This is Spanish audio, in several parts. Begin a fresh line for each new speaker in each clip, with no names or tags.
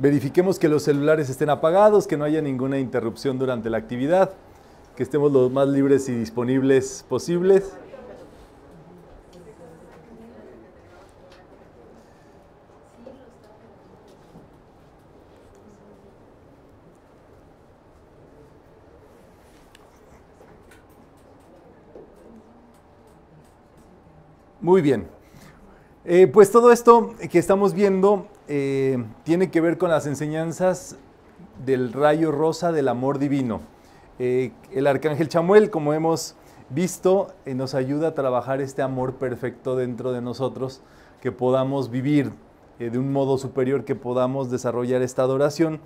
Verifiquemos que los celulares estén apagados, que no haya ninguna interrupción durante la actividad, que estemos los más libres y disponibles posibles. Muy bien, eh, pues todo esto que estamos viendo eh, tiene que ver con las enseñanzas del rayo rosa del amor divino. Eh, el arcángel Chamuel, como hemos visto, nos ayuda a trabajar este amor perfecto dentro de nosotros, que podamos vivir de un modo superior, que podamos desarrollar esta adoración.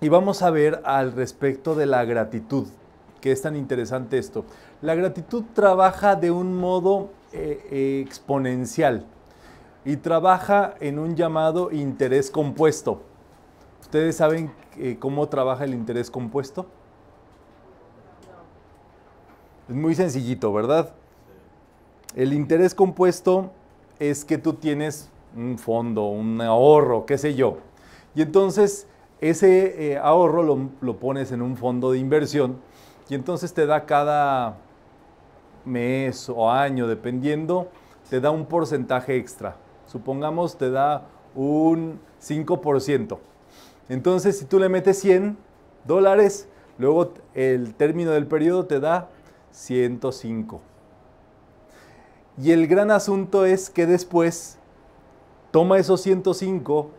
Y vamos a ver al respecto de la gratitud, que es tan interesante esto. La gratitud trabaja de un modo eh, eh, exponencial y trabaja en un llamado interés compuesto. ¿Ustedes saben eh, cómo trabaja el interés compuesto? Es muy sencillito, ¿verdad? El interés compuesto es que tú tienes un fondo, un ahorro, qué sé yo. Y entonces ese ahorro lo pones en un fondo de inversión y entonces te da cada mes o año, dependiendo, te da un porcentaje extra. Supongamos te da un 5%. Entonces, si tú le metes 100 dólares, luego el término del periodo te da 105. Y el gran asunto es que después toma esos 105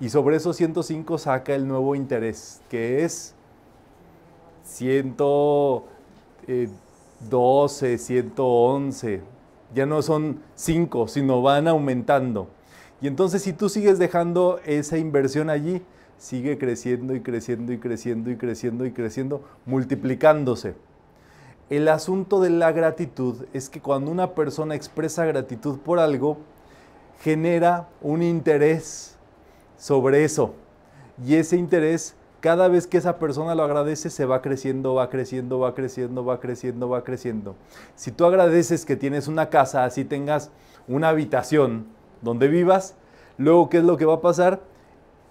y sobre esos 105 saca el nuevo interés, que es 100... 12, 111. Ya no son 5, sino van aumentando. Y entonces si tú sigues dejando esa inversión allí, sigue creciendo y creciendo y creciendo y creciendo y creciendo, multiplicándose. El asunto de la gratitud es que cuando una persona expresa gratitud por algo, genera un interés sobre eso. Y ese interés cada vez que esa persona lo agradece, se va creciendo, va creciendo, va creciendo, va creciendo, va creciendo. Si tú agradeces que tienes una casa, así tengas una habitación donde vivas, luego, ¿qué es lo que va a pasar?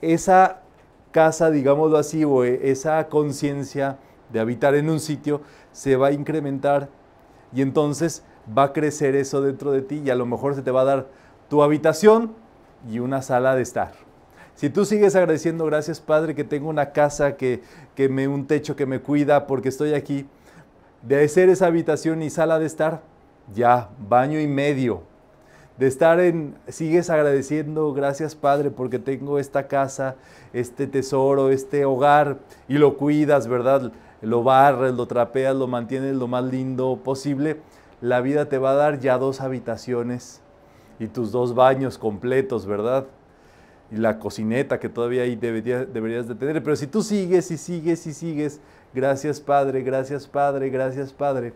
Esa casa, digámoslo así, o e, esa conciencia de habitar en un sitio se va a incrementar y entonces va a crecer eso dentro de ti y a lo mejor se te va a dar tu habitación y una sala de estar si tú sigues agradeciendo, gracias Padre que tengo una casa, que, que me, un techo que me cuida porque estoy aquí, de ser esa habitación y sala de estar, ya, baño y medio. De estar en, sigues agradeciendo, gracias Padre, porque tengo esta casa, este tesoro, este hogar, y lo cuidas, ¿verdad? Lo barres, lo trapeas, lo mantienes lo más lindo posible. La vida te va a dar ya dos habitaciones y tus dos baños completos, ¿verdad? y la cocineta que todavía ahí deberías de tener. Pero si tú sigues y sigues y sigues, gracias Padre, gracias Padre, gracias Padre,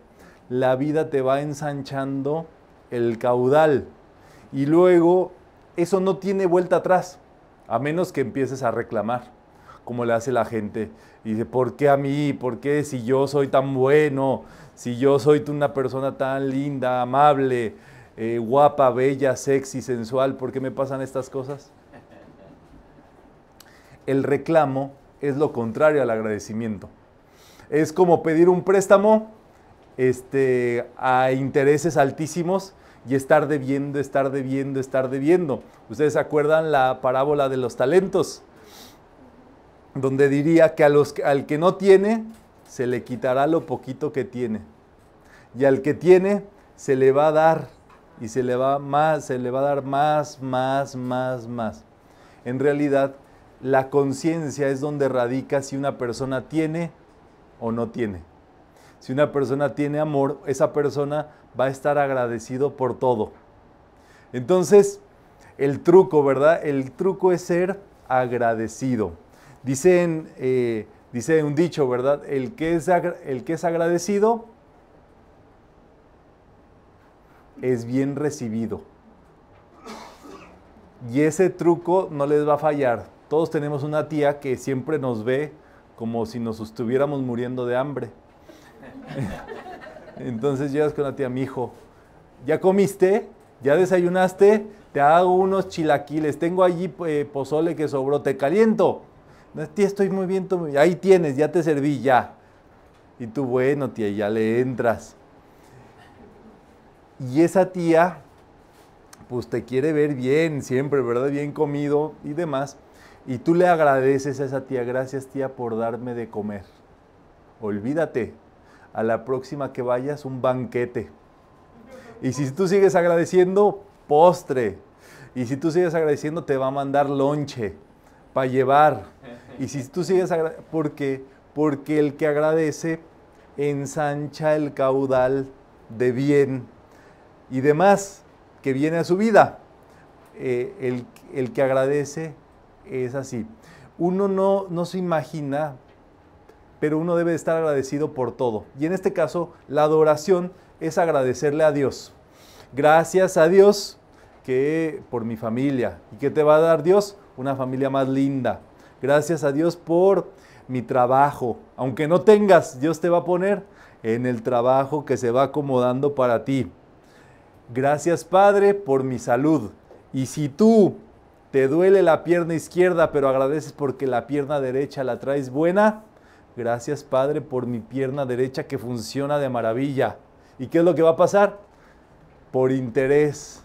la vida te va ensanchando el caudal. Y luego eso no tiene vuelta atrás, a menos que empieces a reclamar, como le hace la gente. Y dice, ¿por qué a mí? ¿Por qué si yo soy tan bueno? Si yo soy una persona tan linda, amable, eh, guapa, bella, sexy, sensual, ¿por qué me pasan estas cosas? el reclamo es lo contrario al agradecimiento. Es como pedir un préstamo este, a intereses altísimos y estar debiendo, estar debiendo, estar debiendo. Ustedes acuerdan la parábola de los talentos, donde diría que al que no tiene, se le quitará lo poquito que tiene. Y al que tiene, se le va a dar y se le va más, se le va a dar más, más, más, más. En realidad, la conciencia es donde radica si una persona tiene o no tiene. Si una persona tiene amor, esa persona va a estar agradecido por todo. Entonces, el truco, ¿verdad? El truco es ser agradecido. Dicen, eh, dice un dicho, ¿verdad? El que es, el que es agradecido es bien recibido. Y ese truco no les va a fallar. Todos tenemos una tía que siempre nos ve como si nos estuviéramos muriendo de hambre. Entonces llegas con la tía, mi hijo, ¿ya comiste? ¿Ya desayunaste? Te hago unos chilaquiles, tengo allí eh, pozole que sobró, te caliento. No, tía, estoy muy bien, ahí tienes, ya te serví, ya. Y tú, bueno, tía, ya le entras. Y esa tía, pues te quiere ver bien siempre, ¿verdad? Bien comido y demás. Y tú le agradeces a esa tía, gracias tía por darme de comer. Olvídate, a la próxima que vayas un banquete. Y si tú sigues agradeciendo, postre. Y si tú sigues agradeciendo, te va a mandar lonche para llevar. Y si tú sigues agradeciendo, ¿por qué? Porque el que agradece ensancha el caudal de bien y demás que viene a su vida. Eh, el, el que agradece es así. Uno no, no se imagina, pero uno debe estar agradecido por todo. Y en este caso, la adoración es agradecerle a Dios. Gracias a Dios que por mi familia. ¿Y qué te va a dar Dios? Una familia más linda. Gracias a Dios por mi trabajo. Aunque no tengas, Dios te va a poner en el trabajo que se va acomodando para ti. Gracias Padre por mi salud. Y si tú te duele la pierna izquierda, pero agradeces porque la pierna derecha la traes buena. Gracias Padre por mi pierna derecha que funciona de maravilla. ¿Y qué es lo que va a pasar? Por interés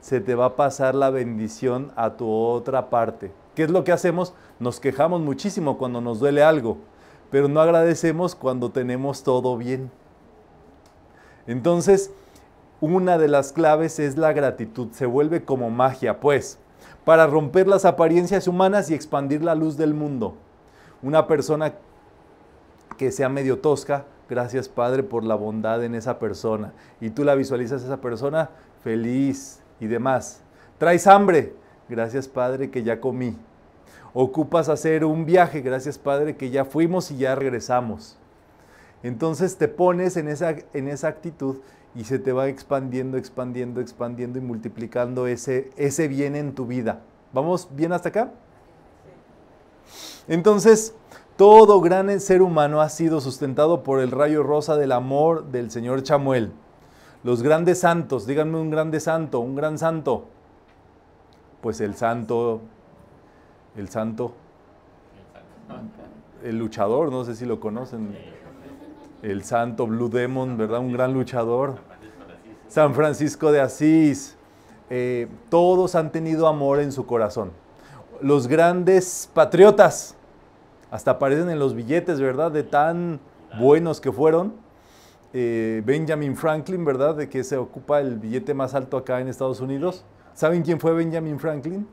se te va a pasar la bendición a tu otra parte. ¿Qué es lo que hacemos? Nos quejamos muchísimo cuando nos duele algo, pero no agradecemos cuando tenemos todo bien. Entonces, una de las claves es la gratitud. Se vuelve como magia, pues para romper las apariencias humanas y expandir la luz del mundo. Una persona que sea medio tosca, gracias Padre por la bondad en esa persona. Y tú la visualizas a esa persona feliz y demás. Traes hambre, gracias Padre que ya comí. Ocupas hacer un viaje, gracias Padre que ya fuimos y ya regresamos. Entonces te pones en esa, en esa actitud y se te va expandiendo, expandiendo, expandiendo y multiplicando ese, ese bien en tu vida. ¿Vamos bien hasta acá? Entonces, todo gran ser humano ha sido sustentado por el rayo rosa del amor del Señor Chamuel. Los grandes santos, díganme un grande santo, un gran santo. Pues el santo, el santo, el luchador, no sé si lo conocen el santo Blue Demon, ¿verdad? Un gran luchador. San Francisco de Asís. Eh, todos han tenido amor en su corazón. Los grandes patriotas, hasta aparecen en los billetes, ¿verdad? De tan buenos que fueron. Eh, Benjamin Franklin, ¿verdad? De que se ocupa el billete más alto acá en Estados Unidos. ¿Saben quién fue Benjamin Franklin?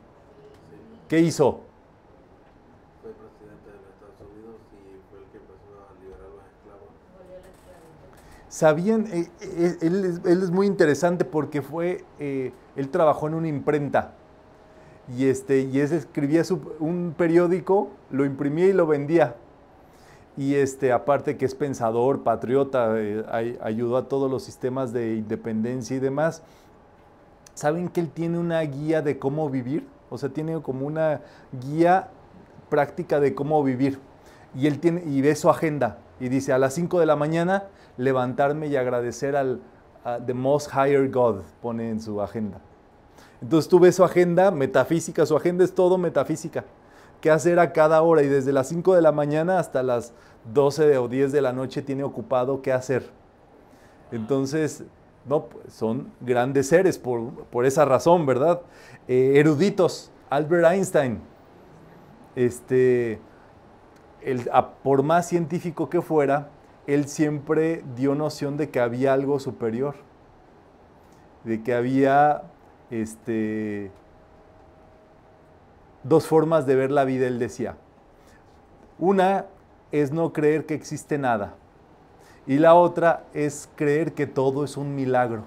¿Qué hizo? sabían, eh, eh, él, es muy interesante porque fue, eh, él trabajó en una imprenta y, este, y escribía un periódico, lo imprimía y lo vendía. Y este, aparte que es pensador, patriota, ayudó a todos los sistemas de independencia y demás. ¿Saben que él tiene una guía de cómo vivir? O sea, tiene como una guía práctica de cómo vivir y él tiene, y ve su agenda y dice a las 5 de la mañana levantarme y agradecer al the most higher God, pone en su agenda. Entonces tú ves su agenda metafísica, su agenda es todo metafísica. ¿Qué hacer a cada hora? Y desde las 5 de la mañana hasta las 12 o 10 de la noche tiene ocupado qué hacer. Entonces, no, son grandes seres por, esa razón, ¿verdad? Eh, eruditos, Albert Einstein, este, por más científico que fuera, él siempre dio noción de que había algo superior, de que había este, dos formas de ver la vida, él decía. Una es no creer que existe nada y la otra es creer que todo es un milagro.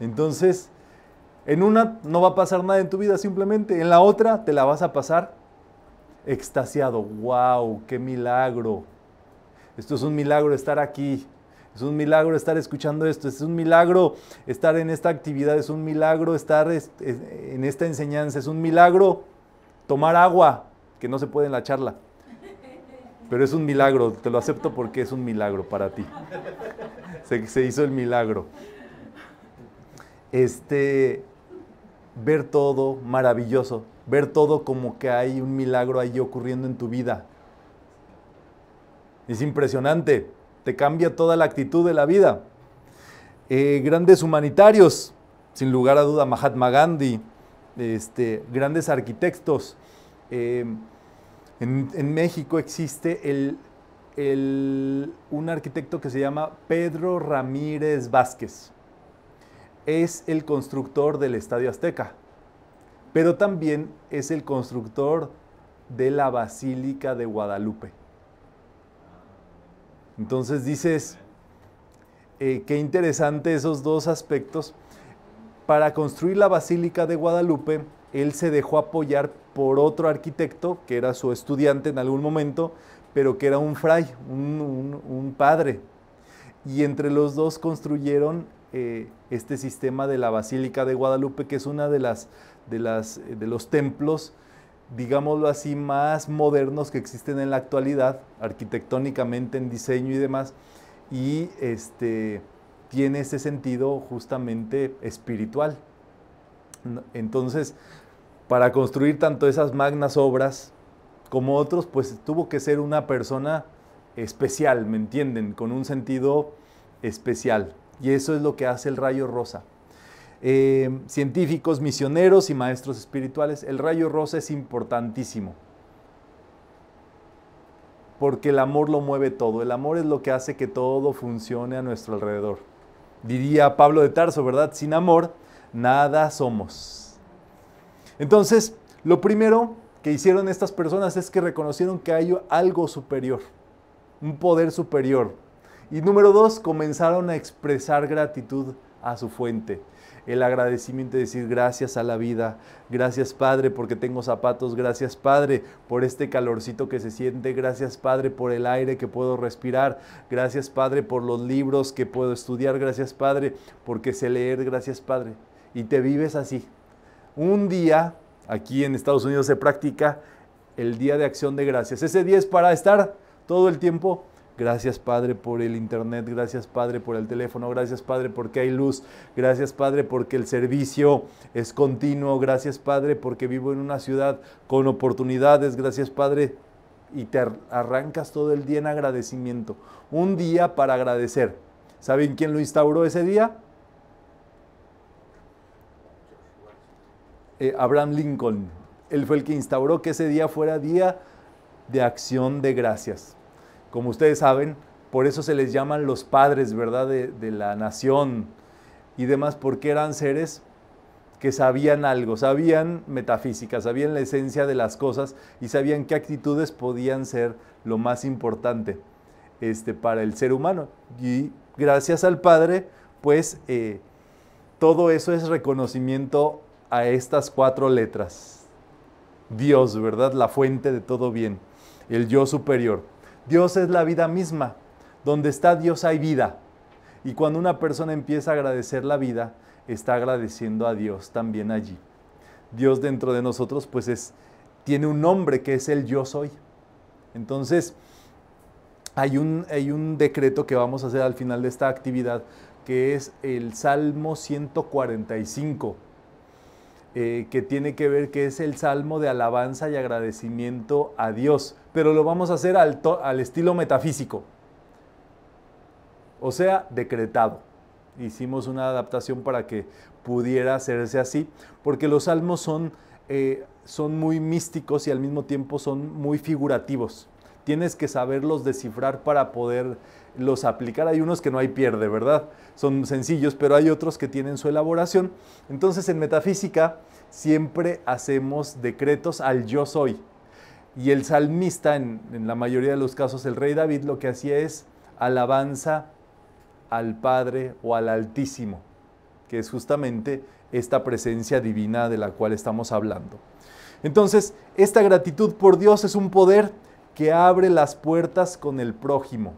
Entonces, en una no va a pasar nada en tu vida, simplemente en la otra te la vas a pasar extasiado, wow, qué milagro. Esto es un milagro estar aquí. Es un milagro estar escuchando esto, es un milagro estar en esta actividad, es un milagro estar en esta enseñanza, es un milagro tomar agua, que no se puede en la charla. Pero es un milagro, te lo acepto porque es un milagro para ti. Se, hizo el milagro. Este, ver todo maravilloso ver todo como que hay un milagro ahí ocurriendo en tu vida. Es impresionante, te cambia toda la actitud de la vida. Eh, grandes humanitarios, sin lugar a duda Mahatma Gandhi, este, grandes arquitectos. Eh, en, México existe el, un arquitecto que se llama Pedro Ramírez Vázquez. Es el constructor del Estadio Azteca pero también es el constructor de la Basílica de Guadalupe. Entonces dices, eh, qué interesante esos dos aspectos. Para construir la Basílica de Guadalupe, él se dejó apoyar por otro arquitecto, que era su estudiante en algún momento, pero que era un fray, un, padre. Y entre los dos construyeron eh, este sistema de la Basílica de Guadalupe, que es una de las de, las, eh, de los templos, digámoslo así, más modernos que existen en la actualidad, arquitectónicamente, en diseño y demás. Y este, tiene ese sentido justamente espiritual. Entonces, para construir tanto esas magnas obras como otros, pues tuvo que ser una persona especial, ¿me entienden? Con un sentido especial. Y eso es lo que hace el rayo rosa. Eh, científicos, misioneros y maestros espirituales. El rayo rosa es importantísimo porque el amor lo mueve todo. El amor es lo que hace que todo funcione a nuestro alrededor. Diría Pablo de Tarso, ¿verdad? Sin amor, nada somos. Entonces, lo primero que hicieron estas personas es que reconocieron que hay algo superior, un poder superior. Y número dos, comenzaron a expresar gratitud a su fuente el agradecimiento de decir gracias a la vida, gracias Padre porque tengo zapatos, gracias Padre por este calorcito que se siente, gracias Padre por el aire que puedo respirar, gracias Padre por los libros que puedo estudiar, gracias Padre porque sé leer, gracias Padre. Y te vives así. Un día, aquí en Estados Unidos se practica el Día de Acción de Gracias. Ese día es para estar todo el tiempo Gracias Padre por el Internet, gracias Padre por el teléfono, gracias Padre porque hay luz, gracias Padre porque el servicio es continuo, gracias Padre porque vivo en una ciudad con oportunidades, gracias Padre. Y te arrancas todo el día en agradecimiento. Un día para agradecer. ¿Saben quién lo instauró ese día? Eh, Abraham Lincoln. Él fue el que instauró que ese día fuera día de acción de gracias. Como ustedes saben, por eso se les llaman los padres, ¿verdad?, de, la nación y demás, porque eran seres que sabían algo, sabían metafísica, sabían la esencia de las cosas y sabían qué actitudes podían ser lo más importante este, para el ser humano. Y gracias al Padre, pues eh, todo eso es reconocimiento a estas cuatro letras. Dios, ¿verdad? La fuente de todo bien, el yo superior. Dios es la vida misma. Donde está Dios hay vida. Y cuando una persona empieza a agradecer la vida, está agradeciendo a Dios también allí. Dios dentro de nosotros pues es, tiene un nombre que es el yo soy. Entonces, hay un, hay un decreto que vamos a hacer al final de esta actividad, que es el Salmo 145. Eh, que tiene que ver que es el salmo de alabanza y agradecimiento a Dios, pero lo vamos a hacer al, al estilo metafísico, o sea, decretado. Hicimos una adaptación para que pudiera hacerse así, porque los salmos son, eh, son muy místicos y al mismo tiempo son muy figurativos tienes que saberlos descifrar para poder los aplicar. Hay unos que no hay pierde, ¿verdad? Son sencillos, pero hay otros que tienen su elaboración. Entonces en metafísica siempre hacemos decretos al yo soy. Y el salmista, en, en la mayoría de los casos el rey David, lo que hacía es alabanza al Padre o al Altísimo, que es justamente esta presencia divina de la cual estamos hablando. Entonces, esta gratitud por Dios es un poder que abre las puertas con el prójimo.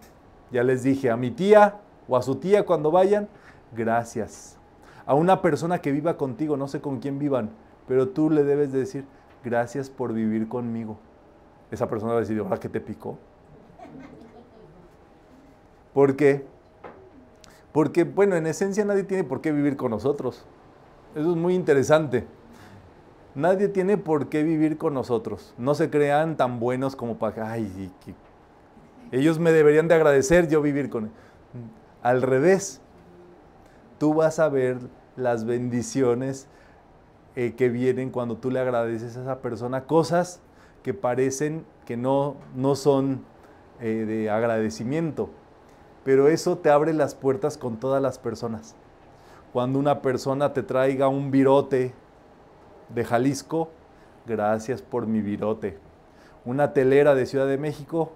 Ya les dije, a mi tía o a su tía cuando vayan, gracias. A una persona que viva contigo, no sé con quién vivan, pero tú le debes decir, gracias por vivir conmigo. Esa persona va a decir, ¿ahora qué te picó? ¿Por qué? Porque, bueno, en esencia nadie tiene por qué vivir con nosotros. Eso es muy interesante. Nadie tiene por qué vivir con nosotros. No se crean tan buenos como para ay, ellos me deberían de agradecer yo vivir con ellos. Al revés, tú vas a ver las bendiciones eh, que vienen cuando tú le agradeces a esa persona cosas que parecen que no, no son eh, de agradecimiento. Pero eso te abre las puertas con todas las personas. Cuando una persona te traiga un virote, de Jalisco, gracias por mi virote. Una telera de Ciudad de México,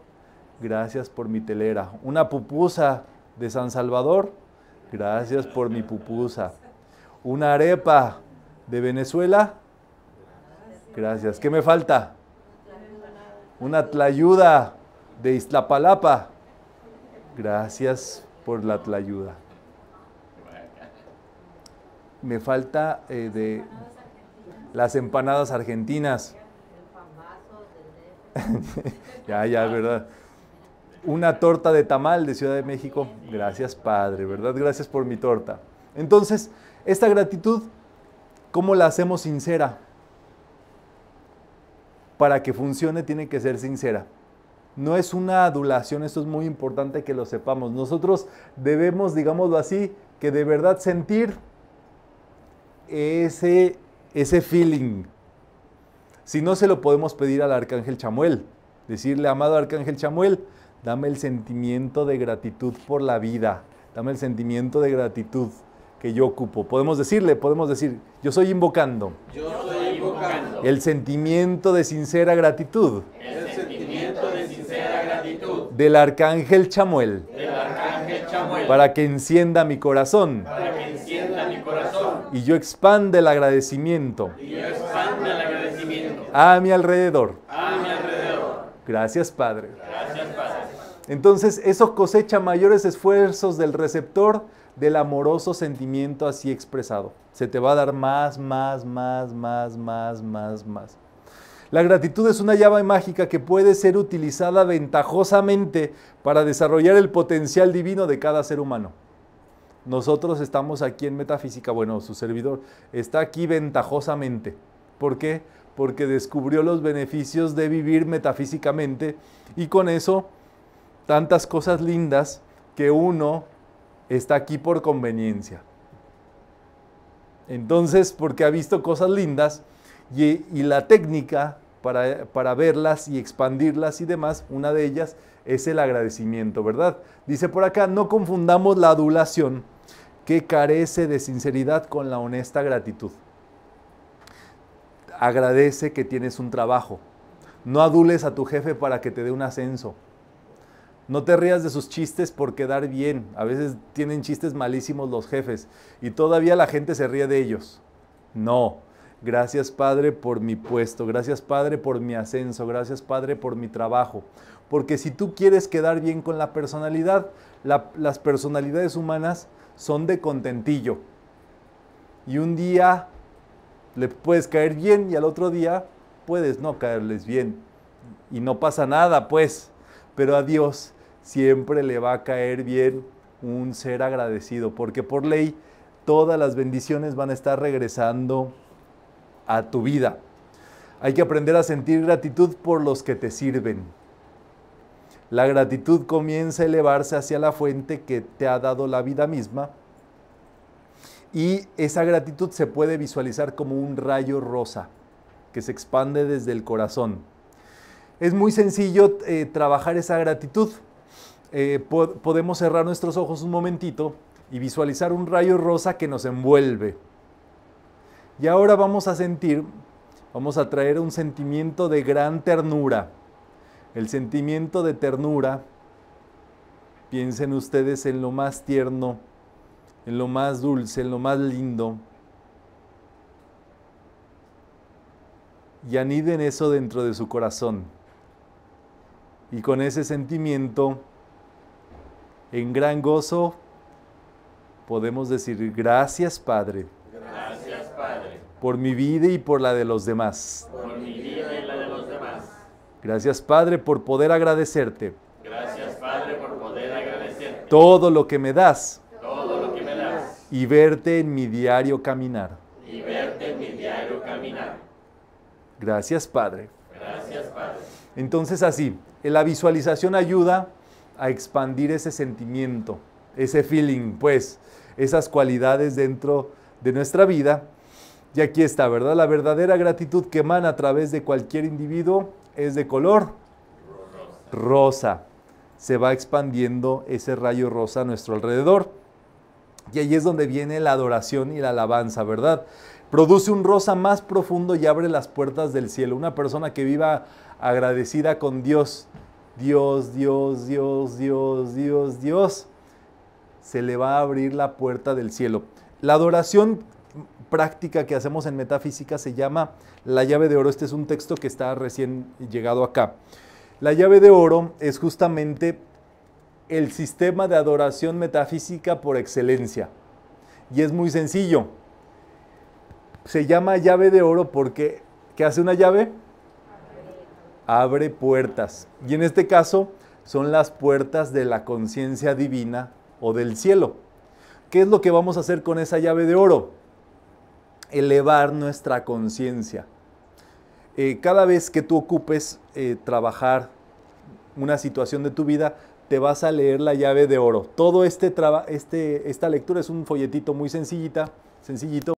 gracias por mi telera. Una pupusa de San Salvador, gracias por mi pupusa. Una arepa de Venezuela, gracias. ¿Qué me falta? Una tlayuda de Iztapalapa, gracias por la tlayuda. Me falta eh, de las empanadas argentinas. ya, ya, ¿verdad? Una torta de tamal de Ciudad de México. Gracias, Padre, ¿verdad? Gracias por mi torta. Entonces, esta gratitud, ¿cómo la hacemos sincera? Para que funcione tiene que ser sincera. No es una adulación, esto es muy importante que lo sepamos. Nosotros debemos, digámoslo así, que de verdad sentir ese ese feeling. Si no, se lo podemos pedir al arcángel Chamuel. Decirle, amado arcángel Chamuel, dame el sentimiento de gratitud por la vida. Dame el sentimiento de gratitud que yo ocupo. Podemos decirle, podemos decir, yo soy invocando. El sentimiento de sincera gratitud. El sentimiento de sincera gratitud. Del arcángel Chamuel. Para que encienda mi corazón. Y yo expande el agradecimiento. Y yo expande el agradecimiento. A mi alrededor. A mi alrededor. Gracias, Padre. Gracias, Padre. Entonces, eso cosecha mayores esfuerzos del receptor del amoroso sentimiento así expresado. Se te va a dar más, más, más, más, más, más, más. La gratitud es una llave mágica que puede ser utilizada ventajosamente para desarrollar el potencial divino de cada ser humano. Nosotros estamos aquí en metafísica, bueno, su servidor está aquí ventajosamente. ¿Por qué? Porque descubrió los beneficios de vivir metafísicamente y con eso tantas cosas lindas que uno está aquí por conveniencia. Entonces, porque ha visto cosas lindas y, la técnica para, para, verlas y expandirlas y demás, una de ellas es el agradecimiento, ¿verdad? Dice por acá, no confundamos la adulación que carece de sinceridad con la honesta gratitud. Agradece que tienes un trabajo. No adules a tu jefe para que te dé un ascenso. No te rías de sus chistes por quedar bien. A veces tienen chistes malísimos los jefes y todavía la gente se ríe de ellos. No. Gracias Padre por mi puesto, gracias Padre por mi ascenso, gracias Padre por mi trabajo. Porque si tú quieres quedar bien con la personalidad, las personalidades humanas son de contentillo. Y un día le puedes caer bien y al otro día puedes no caerles bien. Y no pasa nada, pues. Pero a Dios siempre le va a caer bien un ser agradecido, porque por ley todas las bendiciones van a estar regresando a tu vida. Hay que aprender a sentir gratitud por los que te sirven. La gratitud comienza a elevarse hacia la fuente que te ha dado la vida misma y esa gratitud se puede visualizar como un rayo rosa que se expande desde el corazón. Es muy sencillo eh, trabajar esa gratitud. Eh, podemos cerrar nuestros ojos un momentito y visualizar un rayo rosa que nos envuelve. Y ahora vamos a sentir, vamos a traer un sentimiento de gran ternura el sentimiento de ternura, piensen ustedes en lo más tierno, en lo más dulce, en lo más lindo. Y aniden eso dentro de su corazón. Y con ese sentimiento, en gran gozo, podemos decir, gracias Padre. Gracias Padre. Por mi vida y por la de los demás. Gracias, Padre, por poder agradecerte. Gracias, Padre, por poder agradecerte. Todo lo que me das. Todo lo que me das. Y verte en mi diario caminar. Y verte en mi diario caminar. Gracias, Padre. Gracias, Padre. Entonces así, la visualización ayuda a expandir ese sentimiento, ese feeling, pues, esas cualidades dentro de nuestra vida. Y aquí está, ¿verdad? La verdadera gratitud que emana a través de cualquier individuo es de color rosa. Se va expandiendo ese rayo rosa a nuestro alrededor. Y ahí es donde viene la adoración y la alabanza, ¿verdad? Produce un rosa más profundo y abre las puertas del cielo. Una persona que viva agradecida con Dios, Dios, Dios, Dios, Dios, Dios, Dios, se le va a abrir la puerta del cielo. La adoración práctica que hacemos en metafísica se llama La llave de oro. Este es un texto que está recién llegado acá. La llave de oro es justamente el sistema de adoración metafísica por excelencia. Y es muy sencillo. Se llama llave de oro porque, ¿qué hace una llave? Abre puertas. Y en este caso son las puertas de la conciencia divina o del cielo. ¿Qué es lo que vamos a hacer con esa llave de oro? elevar nuestra conciencia. Eh, cada vez que tú ocupes eh, trabajar una situación de tu vida, te vas a leer la llave de oro. Todo este, trabajo, este esta lectura es un folletito muy sencillita, sencillito,